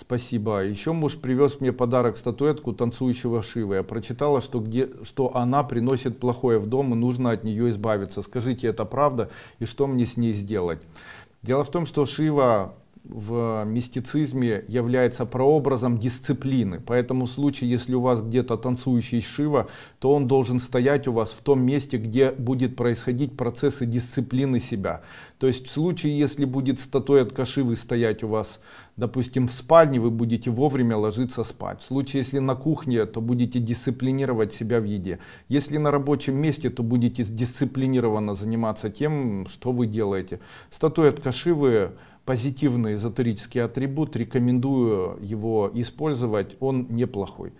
Спасибо. А Еще муж привез мне подарок статуэтку танцующего Шивы. Я прочитала, что, где, что она приносит плохое в дом и нужно от нее избавиться. Скажите, это правда и что мне с ней сделать? Дело в том, что Шива в мистицизме является прообразом дисциплины. Поэтому в случае, если у вас где-то танцующий Шива, то он должен стоять у вас в том месте, где будет происходить процессы дисциплины себя. То есть в случае, если будет статуэтка Шивы стоять у вас, допустим, в спальне, вы будете вовремя ложиться спать. В случае, если на кухне, то будете дисциплинировать себя в еде. Если на рабочем месте, то будете дисциплинированно заниматься тем, что вы делаете. Статуэтка Шивы позитивный эзотерический атрибут, рекомендую его использовать, он неплохой.